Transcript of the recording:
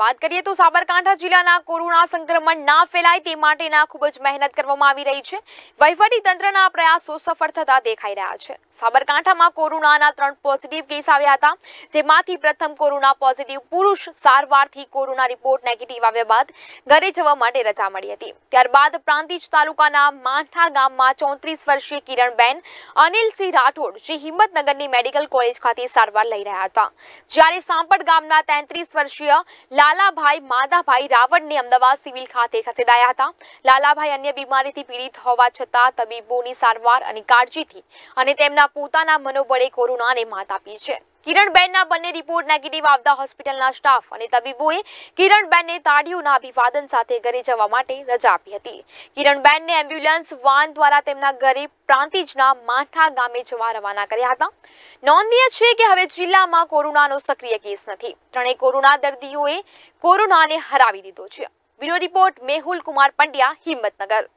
વાત કરીએ તો સાબરકાંઠા જિલ્લાના કોરોના સંક્રમણ ના ફેલાય તે માટેના ખૂબ જ મહેનત કરવામાં આવી રહી છે વહીવટી પ્રયાસો સફળ થતા દેખાઈ રહ્યા છે સાબરકાંઠામાં કોરોનાના ત્રણ પોઝિટિવ કેસ આવ્યા હતા જેમાંથી પ્રથમ કોરોના પોઝિટિવ પુરુષ સારવારથી કોરોના રિપોર્ટ નેગેટિવ આવ્યા બાદ ઘરે જવા માટે રજા મળી હતી ત્યારબાદ પ્રાંતિજ તાલુકાના માંઠા ગામમાં ચોત્રીસ વર્ષીય કિરણબેન અનિલસિંહ રાઠોડ જે હિંમતનગરની મેડિકલ કોલેજ ખાતે સારવાર લઈ રહ્યા હતા જ્યારે સાંપડ ગામના તેત્રીસ વર્ષીય લાલાભાઈ માધાભાઈ રાવળને અમદાવાદ સિવિલ ખાતે ખસેડાયા હતા લાલાભાઈ અન્ય બીમારીથી પીડિત હોવા છતાં તબીબોની સારવાર અને કાળજીથી અને તેમના પોતાના મનોબળે કોરોનાને માત આપી છે કિરણબેનના બંને રિપોર્ટ નેગેટિવ આવતા હોસ્પિટલના સ્ટાફ અને તબીબોએ કિરણબેનને તાળીઓના અભિવાદન સાથે ઘરે જવા માટે રજા આપી હતી કિરણબેનને એમ્બ્યુલન્સ વાન દ્વારા તેમના ઘરે પ્રાંતિજના માઠા ગામે જવા રવાના કર્યા હતા નોંધનીય છે કે હવે જિલ્લામાં કોરોનાનો સક્રિય કેસ નથી ત્રણેય કોરોના દર્દીઓએ કોરોનાને હરાવી દીધો છે બ્યુરો રિપોર્ટ મેહુલ કુમાર પંડ્યા હિંમતનગર